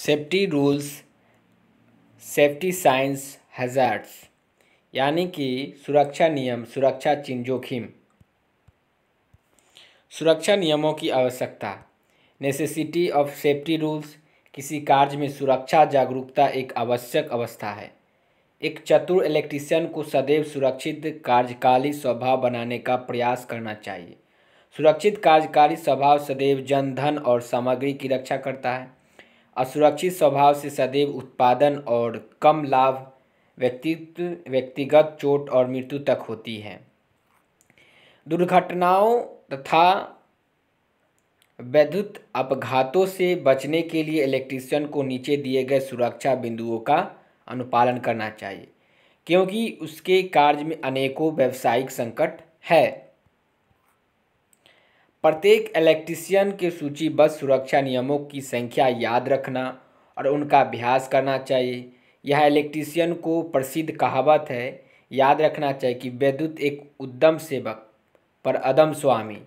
safety rules safety signs hazards यानी कि सुरक्षा नियम सुरक्षा चिन्ह जोखिम सुरक्षा नियमों की आवश्यकता नेसेसिटी ऑफ सेफ्टी रूल्स किसी कार्य में सुरक्षा जागरूकता एक आवश्यक अवस्था है एक चतुर इलेक्ट्रीशियन को सदैव सुरक्षित कार्यकाली स्वभाव बनाने का प्रयास करना चाहिए सुरक्षित कार्यकारी स्वभाव सदैव जन धन और सामग्री की रक्षा करता है असुरक्षित स्वभाव से सदैव उत्पादन और कम लाभ व्यक्तित्व व्यक्तिगत चोट और मृत्यु तक होती है दुर्घटनाओं तथा वैद्युत अपघातों से बचने के लिए इलेक्ट्रीशियन को नीचे दिए गए सुरक्षा बिंदुओं का अनुपालन करना चाहिए क्योंकि उसके कार्य में अनेकों व्यावसायिक संकट है प्रत्येक इलेक्ट्रीशियन के सूचीबद्ध सुरक्षा नियमों की संख्या याद रखना और उनका अभ्यास करना चाहिए यह इलेक्ट्रीशियन को प्रसिद्ध कहावत है याद रखना चाहिए कि वैद्युत एक उद्यम सेवक पर अदम स्वामी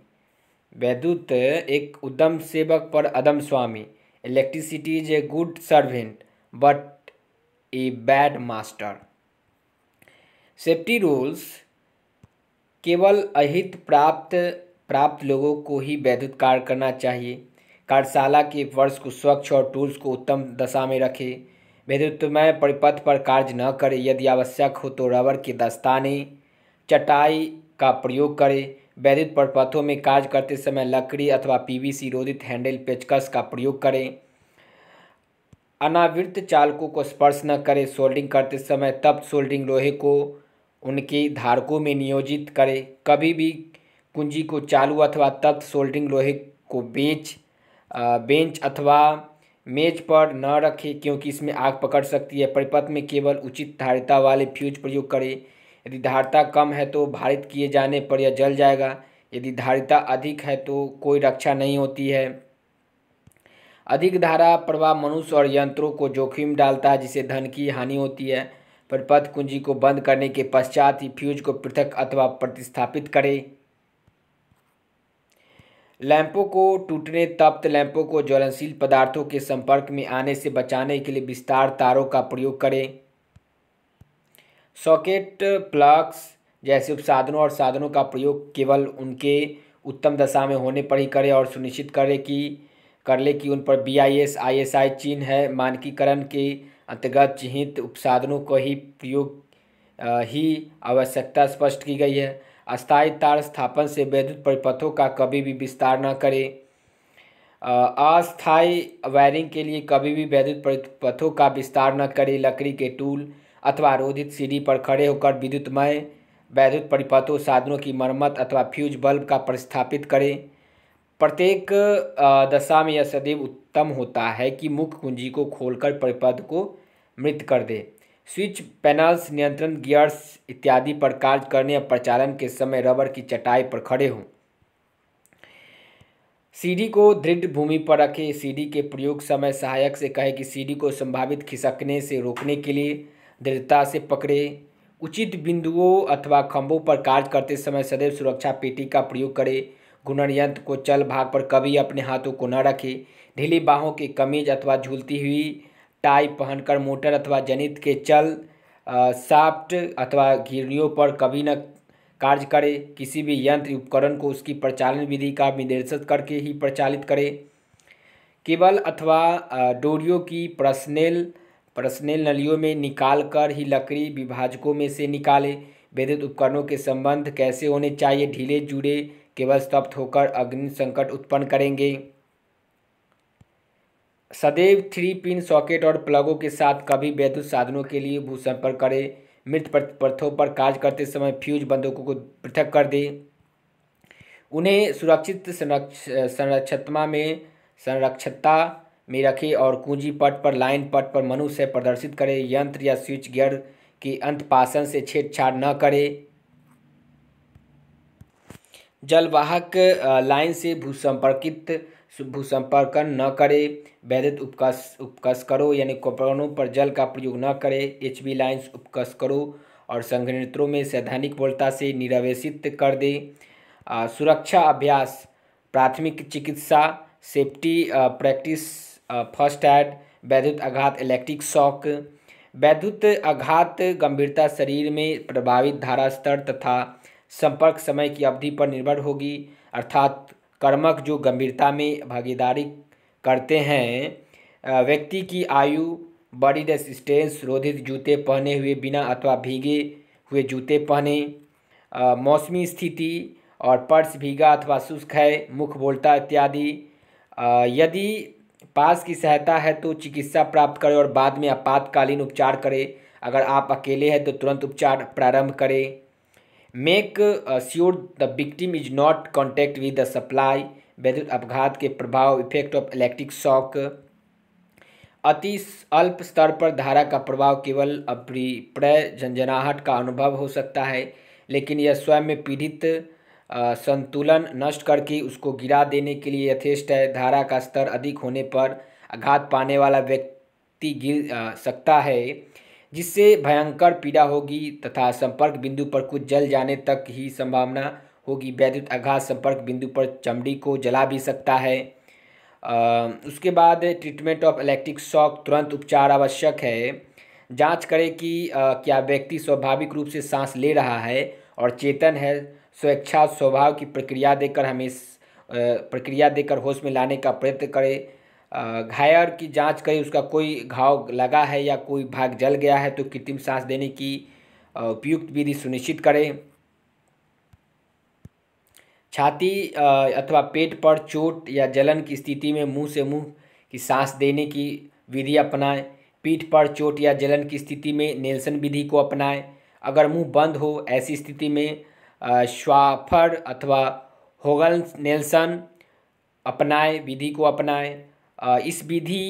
वैद्युत एक उद्यम सेवक पर अदम स्वामी electricity is a good servant but a bad master safety rules केवल अहित प्राप्त प्राप्त लोगों को ही वैद्युत कार्य करना चाहिए कार्यशाला के वर्ष को स्वच्छ और टूल्स को उत्तम दशा में रखें वैद्युतमय परिपथ पर कार्य न करें यदि आवश्यक हो तो रबर के दस्ताने चटाई का प्रयोग करें वैद्युत परिपथों में कार्य करते समय लकड़ी अथवा पीवीसी रोधित हैंडल पेचकस का प्रयोग करें अनावृत चालकों को स्पर्श न करें सोल्डिंग करते समय तब सोल्डिंग लोहे को उनके धारकों में नियोजित करें कभी भी कुंजी को चालू अथवा तत्व सोल्डिंग लोहे को बेंच बेंच अथवा मेज पर न रखें क्योंकि इसमें आग पकड़ सकती है परिपथ में केवल उचित धारिता वाले फ्यूज प्रयोग करें यदि धारिता कम है तो भारित किए जाने पर यह जल जाएगा यदि धारिता अधिक है तो कोई रक्षा नहीं होती है अधिक धारा प्रवाह मनुष्य और यंत्रों को जोखिम डालता है जिससे धन की हानि होती है परिपथ कुंजी को बंद करने के पश्चात ही फ्यूज को पृथक अथवा प्रतिस्थापित करें लैंपों को टूटने तप्त लैंपों को ज्वलनशील पदार्थों के संपर्क में आने से बचाने के लिए विस्तार तारों का प्रयोग करें सॉकेट प्लग्स जैसे उपसाधनों और साधनों का प्रयोग केवल उनके उत्तम दशा में होने पर ही करें और सुनिश्चित करें कि कर ले कि उन पर B I S I S I चिन्ह है मानकीकरण के अंतर्गत चिन्हित उपसाधनों को ही प्रयोग ही आवश्यकता स्पष्ट की गई है अस्थायी तार स्थापन से वैद्युत परिपथों का कभी भी विस्तार न करें अस्थायी वायरिंग के लिए कभी भी वैद्युत परिपथों का विस्तार न करें लकड़ी के टूल अथवा रोधित सीढ़ी पर खड़े होकर विद्युतमय वैद्युत परिपथों साधनों की मरम्मत अथवा फ्यूज बल्ब का प्रस्थापित करें प्रत्येक दशा में यह सदैव उत्तम होता है कि मुख्य कुंजी को खोलकर परिपथ को मृत कर दे स्विच पैनल्स नियंत्रण गियर्स इत्यादि पर कार्य करने और प्रचालन के समय रबर की चटाई पर खड़े हों सीडी को दृढ़ भूमि पर रखें सीडी के प्रयोग समय सहायक से कहें कि सीडी को संभावित खिसकने से रोकने के लिए दृढ़ता से पकड़े उचित बिंदुओं अथवा खंभों पर कार्य करते समय सदैव सुरक्षा पेटी का प्रयोग करें घुनर यंत्र को चल भाग पर कभी अपने हाथों को न रखें ढीली बाहों की कमीज अथवा झूलती हुई टाई पहनकर मोटर अथवा जनित के चल साफ्ट अथवा घिरणियों पर कभी न कार्य करें किसी भी यंत्र उपकरण को उसकी प्रचालन विधि का निर्देशित करके ही प्रचालित करें केवल अथवा डोरियों की प्रश्नेल प्रश्नेल नलियों में निकाल कर ही लकड़ी विभाजकों में से निकाले विद्युत उपकरणों के संबंध कैसे होने चाहिए ढीले जुड़े केवल स्तब्ध होकर अग्नि संकट उत्पन्न करेंगे सदैव थ्री पिन सॉकेट और प्लगों के साथ कभी वैद्युत साधनों के लिए भू संपर्क करें मृत पर्थों पर कार्य करते समय फ्यूज बंदूकों को पृथक कर दें उन्हें सुरक्षित संरक्षतमा में संरक्षता में रखें और कुंजी पट पर लाइन पट पर मनुष्य प्रदर्शित करें यंत्र या स्विच गियर की अंतपाशन से छेड़छाड़ न करें जलवाहक लाइन से भूसंपर्कित संपर्क न करें वैद्युत उपकस करो यानी कपड़ों पर जल का प्रयोग न करें एच बी लाइन्स करो और संघनित्रों में सैद्धानिक बोलता से निरवेशित कर दें सुरक्षा अभ्यास प्राथमिक चिकित्सा सेफ्टी प्रैक्टिस फर्स्ट एड वैद्युत आघात इलेक्ट्रिक शॉक वैद्युत आघात गंभीरता शरीर में प्रभावित धारा स्तर तथा संपर्क समय की अवधि पर निर्भर होगी अर्थात कर्मक जो गंभीरता में भागीदारी करते हैं व्यक्ति की आयु बॉडी रेसिस्टेंस रोधित जूते पहने हुए बिना अथवा भीगे हुए जूते पहने मौसमी स्थिति और पर्स भीगा अथवा शुष्क है मुख बोलता इत्यादि यदि पास की सहायता है तो चिकित्सा प्राप्त करें और बाद में आपातकालीन उपचार करें अगर आप अकेले हैं तो तुरंत उपचार प्रारंभ करें make sure the victim is not contact with the supply वैद्युत अपघात के प्रभाव इफेक्ट ऑफ इलेक्ट्रिक शॉक अति अल्प स्तर पर धारा का प्रभाव केवल अप्रिप्रय झंझनाहट का अनुभव हो सकता है लेकिन यह स्वयं में पीड़ित संतुलन नष्ट करके उसको गिरा देने के लिए यथेष्ट है धारा का स्तर अधिक होने पर आघात पाने वाला व्यक्ति गिर सकता है जिससे भयंकर पीड़ा होगी तथा संपर्क बिंदु पर कुछ जल जाने तक ही संभावना होगी वैद्युत आघात संपर्क बिंदु पर चमड़ी को जला भी सकता है आ, उसके बाद ट्रीटमेंट ऑफ इलेक्ट्रिक शॉक तुरंत उपचार आवश्यक है जांच करें कि आ, क्या व्यक्ति स्वाभाविक रूप से सांस ले रहा है और चेतन है स्वेच्छा स्वभाव की प्रक्रिया देकर हमें प्रक्रिया देकर होश में लाने का प्रयत्न करें घायल की जांच करी उसका कोई घाव लगा है या कोई भाग जल गया है तो कृत्रिम सांस देने की उपयुक्त विधि सुनिश्चित करें छाती अथवा पेट पर चोट या जलन की स्थिति में मुंह से मुंह की सांस देने की विधि अपनाएं पीठ पर चोट या जलन की स्थिति में नेल्सन विधि को अपनाएं अगर मुंह बंद हो ऐसी स्थिति में श्वाफर अथवा होगल नेल्सन अपनाएं विधि को अपनाएं इस विधि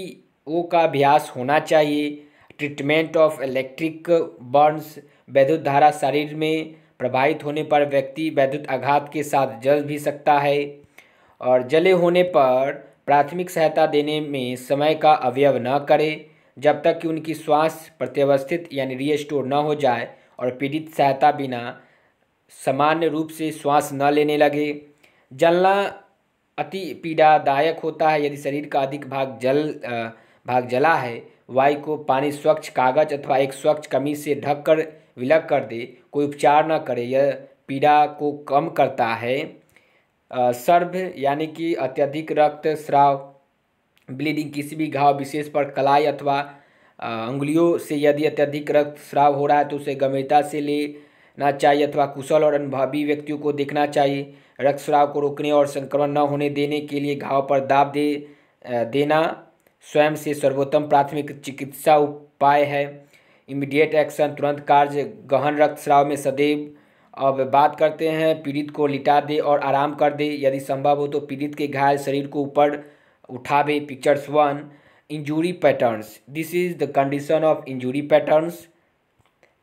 ओ का अभ्यास होना चाहिए ट्रीटमेंट ऑफ इलेक्ट्रिक बर्न्स वैद्युत धारा शरीर में प्रभावित होने पर व्यक्ति वैद्युत आघात के साथ जल भी सकता है और जले होने पर प्राथमिक सहायता देने में समय का अवयव न करें जब तक कि उनकी श्वास प्रत्यवस्थित यानी रीस्टोर न हो जाए और पीड़ित सहायता बिना सामान्य रूप से श्वास न लेने लगे जलना अति पीड़ादायक होता है यदि शरीर का अधिक भाग जल भाग जला है वायु को पानी स्वच्छ कागज अथवा एक स्वच्छ कमी से ढक कर विलग कर दे कोई उपचार न करे यह पीड़ा को कम करता है सर्व यानी कि अत्यधिक रक्त स्राव ब्लीडिंग किसी भी घाव विशेष पर कलाई अथवा उंगुलियों से यदि अत्यधिक रक्त स्राव हो रहा है तो उसे गंभीरता से लेना चाहिए अथवा कुशल और अनुभवी व्यक्तियों को देखना चाहिए रक्तस्राव को रोकने और संक्रमण न होने देने के लिए घाव पर दाब दे देना स्वयं से सर्वोत्तम प्राथमिक चिकित्सा उपाय है इमीडिएट एक्शन तुरंत कार्य गहन रक्तस्राव में सदैव अब बात करते हैं पीड़ित को लिटा दे और आराम कर दे यदि संभव हो तो पीड़ित के घायल शरीर को ऊपर उठावे pictures one injury patterns this is the condition of injury patterns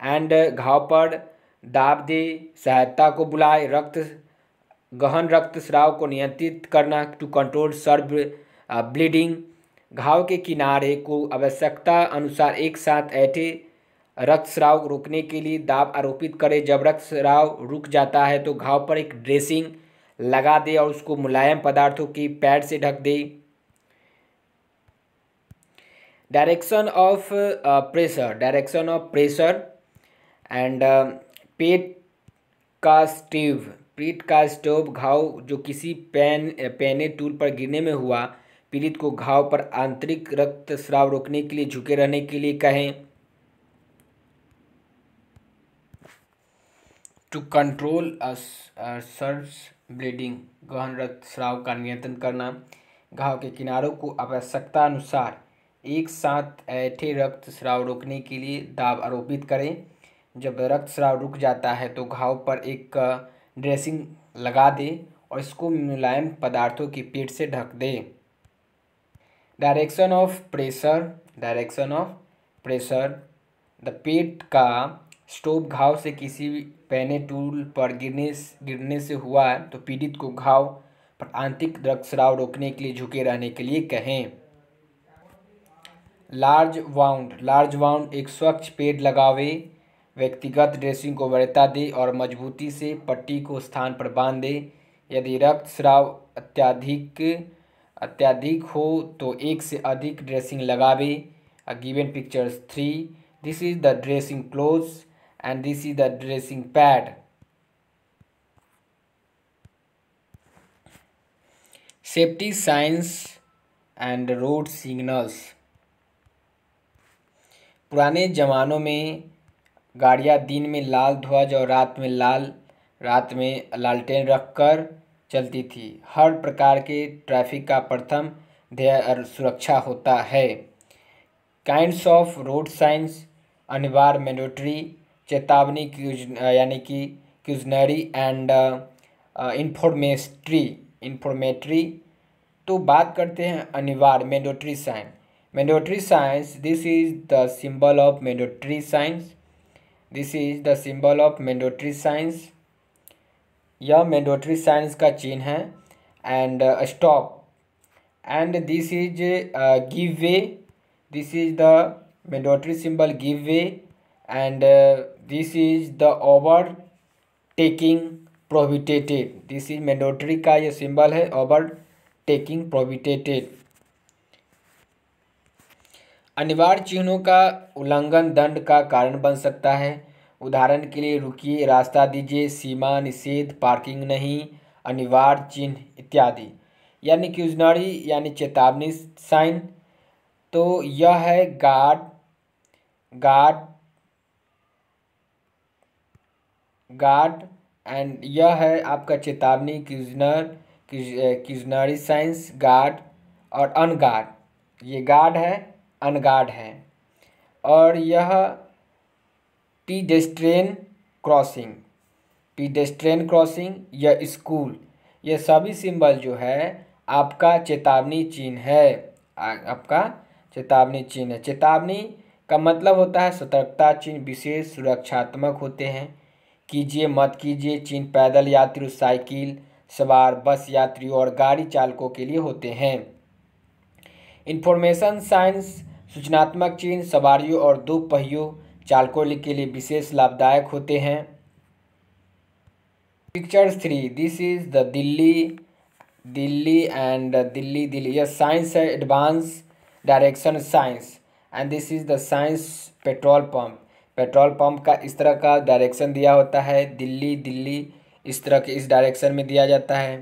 and घाव पर दाब दे सहायता को बुलाए रक्त गहन रक्तस्राव को नियंत्रित करना टू कंट्रोल सर्व ब्लीडिंग घाव के किनारे को आवश्यकता अनुसार एक साथ ऐठे रक्तस्राव रोकने के लिए दाब आरोपित करें जब रक्तस्राव रुक जाता है तो घाव पर एक ड्रेसिंग लगा दे और उसको मुलायम पदार्थों की पैड से ढक दे direction of pressure direction of pressure and पेट का स्टीव पीड़ित का स्टोव घाव जो किसी पैन पैने टूल पर गिरने में हुआ पीड़ित को घाव पर आंतरिक रक्त स्राव रोकने के लिए झुके रहने के लिए कहें टू कंट्रोल सर्व ब्लीडिंग गहन रक्त स्राव का नियंत्रण करना घाव के किनारों को आवश्यकता अनुसार एक साथ ऐठे रक्त स्राव रोकने के लिए दाब आरोपित करें जब रक्त स्राव रुक जाता है तो घाव पर एक ड्रेसिंग लगा दें और इसको मुलायम पदार्थों की पीठ से ढक दें direction of pressure direction of pressure the पेट का स्टोव घाव से किसी पहने टूल पर गिरने गिरने से हुआ है तो पीड़ित को घाव पर आंतरिक स्राव रोकने के लिए झुके रहने के लिए कहें लार्ज वाउंड लार्ज वाउंड एक स्वच्छ पेड़ लगावे व्यक्तिगत ड्रेसिंग को वरीयता दें और मजबूती से पट्टी को स्थान पर बांध दें यदि रक्त श्राव अत्यधिक अत्याधिक हो तो एक से अधिक ड्रेसिंग लगावे a given pictures three this is the dressing cloths and this is the dressing pad safety signs and road signals पुराने ज़मानों में गाड़ियाँ दिन में लाल ध्वज और रात में लाल रात में लालटेन रखकर चलती थी हर प्रकार के ट्रैफिक का प्रथम ध्येय सुरक्षा होता है काइंड्स ऑफ रोड साइंस अनिवार्य मैंडेटरी चेतावनी यानी कि क्यूजनरी एंड इंफॉर्मेस्ट्री इंफॉर्मेट्री तो बात करते हैं अनिवार्य mandatory sign mandatory signs this is the symbol of mandatory signs this is the symbol of mandatory signs यह मैंडोट्री साइंस का चिन्ह है and stop and this is give way this is the mandatory symbol give way and this is the overtaking prohibited this is mandatory का यह symbol है over overtaking प्रोविटेटेड अनिवार्य चिन्हों का उल्लंघन दंड का कारण बन सकता है उदाहरण के लिए रुकिए रास्ता दीजिए सीमा निषेध पार्किंग नहीं अनिवार्य चिन्ह इत्यादि यानी उजनाड़ी यानी चेतावनी साइन तो यह है गार्ड गार्ड गार्ड एंड यह है आपका चेतावनी क्यूजनर क्यूजनरी साइंस गार्ड और अनगार्ड ये गार्ड है अनगार्ड हैं और यह पीडेस्ट्रेन क्रॉसिंग पीडेस्ट्रेन क्रॉसिंग या स्कूल ये सभी सिंबल जो है आपका चेतावनी चिन्ह है आपका चेतावनी चिन्ह है चेतावनी का मतलब होता है सतर्कता चिन्ह विशेष सुरक्षात्मक होते हैं कीजिए मत कीजिए चिन्ह पैदल यात्रियों साइकिल सवार बस यात्रियों और गाड़ी चालकों के लिए होते हैं इंफॉर्मेशन साइंस सूचनात्मक चिन्ह सवारियों और दो पहियों चालकों के लिए विशेष लाभदायक होते हैं pictures three this is the Delhi Delhi and Delhi Delhi यह साइंस है advance direction signs and this is the signs petrol pump petrol pump का इस तरह का डायरेक्शन दिया होता है दिल्ली दिल्ली इस तरह के इस डायरेक्शन में दिया जाता है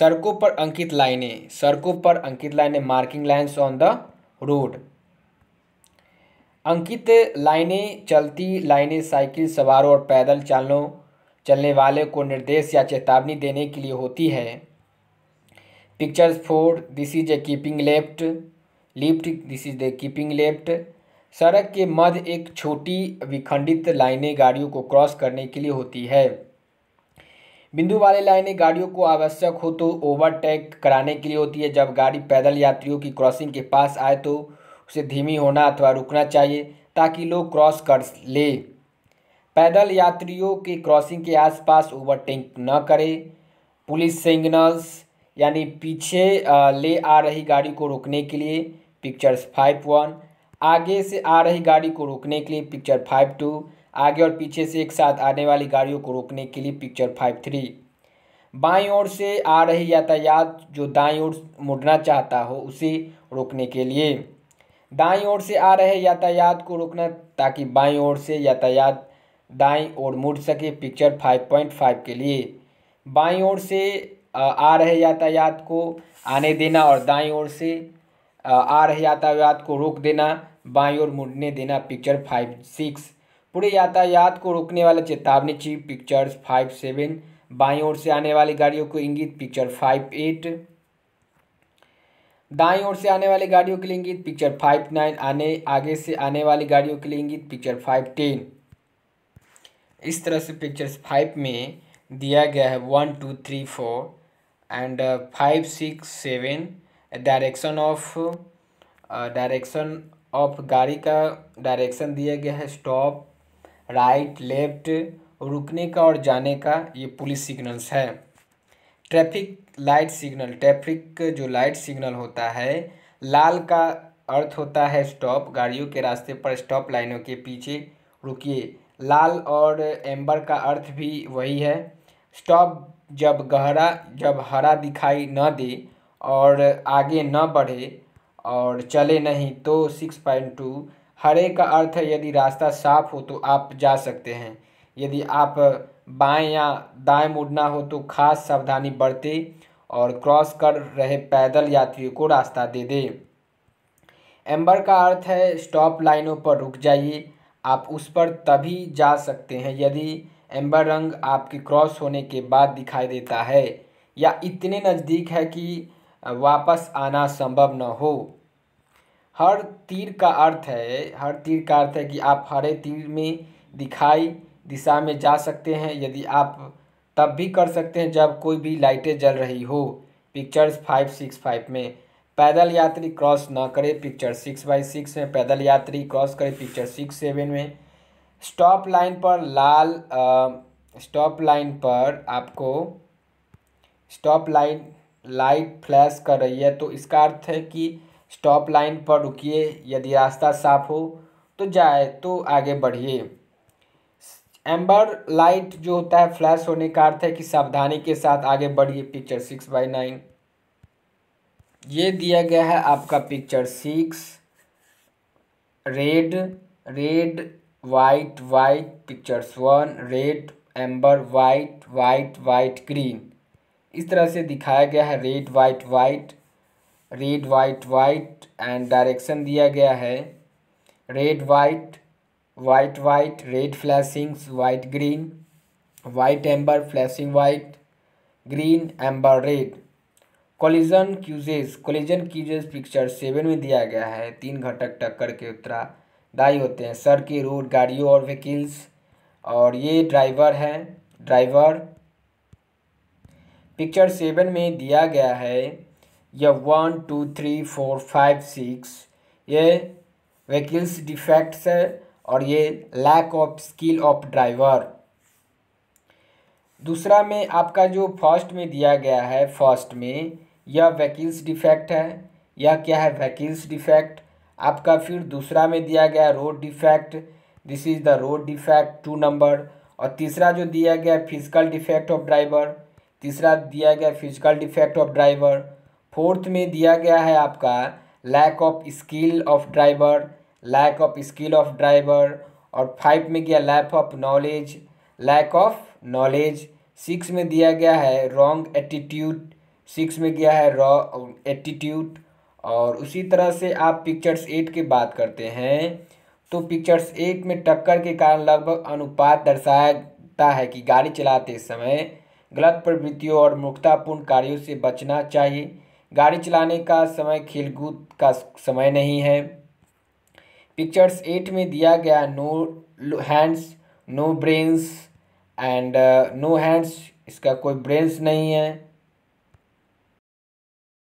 सड़कों पर अंकित लाइनें सड़कों पर अंकित लाइनें marking lines on the road अंकित लाइनें चलती लाइनें साइकिल सवारों और पैदल चालों चलने वाले को निर्देश या चेतावनी देने के लिए होती है pictures four this is a keeping left left this is the keeping left सड़क के मध्य एक छोटी विखंडित लाइनें गाड़ियों को क्रॉस करने के लिए होती है बिंदु वाले लाइनें गाड़ियों को आवश्यक हो तो ओवरटेक कराने के लिए होती है जब गाड़ी पैदल यात्रियों की क्रॉसिंग के पास आए तो उसे धीमी होना अथवा रुकना चाहिए ताकि लोग क्रॉस कर ले पैदल यात्रियों के क्रॉसिंग के आसपास ओवरटेक न करें पुलिस सिग्नल्स यानी पीछे ले आ रही गाड़ी को रोकने के लिए पिक्चर्स फाइव वन आगे से आ रही गाड़ी को रोकने के लिए पिक्चर फाइव टू आगे और पीछे से एक साथ आने वाली गाड़ियों को रोकने के लिए पिक्चर फाइव थ्री बाई ओर से आ रही यातायात जो दाई ओर मुड़ना चाहता हो उसे रोकने के लिए दाई ओर से आ रहे यातायात को रोकना ताकि बाई ओर से यातायात दाई ओर मुड़ सके पिक्चर फाइव पॉइंट फाइव के लिए बाई ओर से आ रहे यातायात को आने देना और दाई ओर से आ रहे यातायात को रोक देना बाई ओर मुड़ने देना पिक्चर फाइव सिक्स पूरे यातायात को रोकने वाला चेतावनी चिप पिक्चर फाइव सेवन बाई ओर से आने वाली गाड़ियों को इंगित पिक्चर फाइव एट दाई ओर से आने वाली गाड़ियों के लिए इंगित पिक्चर फाइव नाइन आने आगे से आने वाली गाड़ियों के लिए इंगित पिक्चर फाइव टेन इस तरह से पिक्चर्स फाइव में दिया गया है one two three four and five six seven direction of direction of गाड़ी का डायरेक्शन दिया गया है स्टॉप राइट लेफ्ट रुकने का और जाने का ये पुलिस सिग्नल्स है ट्रैफिक लाइट सिग्नल ट्रैफिक जो लाइट सिग्नल होता है लाल का अर्थ होता है स्टॉप गाड़ियों के रास्ते पर स्टॉप लाइनों के पीछे रुकिए लाल और एम्बर का अर्थ भी वही है स्टॉप जब गहरा जब हरा दिखाई न दे और आगे न बढ़े और चले नहीं तो सिक्स पॉइंट टू हरे का अर्थ है यदि रास्ता साफ हो तो आप जा सकते हैं यदि आप बाएं या दाएं मुड़ना हो तो खास सावधानी बरते और क्रॉस कर रहे पैदल यात्रियों को रास्ता दे दे एम्बर का अर्थ है स्टॉप लाइनों पर रुक जाइए आप उस पर तभी जा सकते हैं यदि एम्बर रंग आपके क्रॉस होने के बाद दिखाई देता है या इतने नज़दीक है कि वापस आना संभव न हो हर तीर का अर्थ है हर तीर का अर्थ है कि आप हरे तीर में दिखाई दिशा में जा सकते हैं यदि आप तब भी कर सकते हैं जब कोई भी लाइटें जल रही हो पिक्चर्स फाइव सिक्स फाइव में पैदल यात्री क्रॉस ना करे पिक्चर सिक्स बाई सिक्स में पैदल यात्री क्रॉस करे पिक्चर सिक्स सेवन में स्टॉप लाइन पर लाल स्टॉप लाइन पर आपको स्टॉप लाइन लाइट फ्लैश कर रही है तो इसका अर्थ है कि स्टॉप लाइन पर रुकिए यदि रास्ता साफ हो तो जाए तो आगे बढ़िए एम्बर लाइट जो होता है फ्लैश होने का अर्थ है कि सावधानी के साथ आगे बढ़िए पिक्चर सिक्स बाई नाइन ये दिया गया है आपका picture six red red white white pictures one red amber white white white green इस तरह से दिखाया गया है red white white red white white and direction दिया गया है red white white white red flashings white green white amber flashing white green amber red collision causes collision causes picture seven में दिया गया है तीन घटक टक्कर के उत्तरादायी होते हैं के रोड गाड़ियों और व्हीकल्स और ये ड्राइवर है ड्राइवर पिक्चर सेवन में दिया गया है या one two three four five six ये व्हीकल्स डिफेक्ट्स है और ये lack of skill of driver दूसरा में आपका जो फर्स्ट में दिया गया है फर्स्ट में यह वेकिल्स डिफेक्ट है यह क्या है वेकिल्स डिफेक्ट आपका फिर दूसरा में दिया गया road defect this is the road defect two number और तीसरा जो दिया गया फिजिकल डिफेक्ट ऑफ ड्राइवर तीसरा दिया गया physical defect of driver fourth में दिया गया है आपका lack of skill of driver lack of skill of driver और फाइव में गया lack of knowledge lack of knowledge six में दिया गया है रॉन्ग एटीट्यूड सिक्स में गया है रॉ एटीट्यूड और उसी तरह से आप पिक्चर्स एट की बात करते हैं तो पिक्चर्स एट में टक्कर के कारण लगभग अनुपात दर्शाता है कि गाड़ी चलाते समय गलत प्रवृत्तियों और मूर्खतापूर्ण कार्यों से बचना चाहिए गाड़ी चलाने का समय खेलकूद का समय नहीं है पिक्चर्स एट में दिया गया no hands no brains and no hands इसका कोई ब्रेन्स नहीं है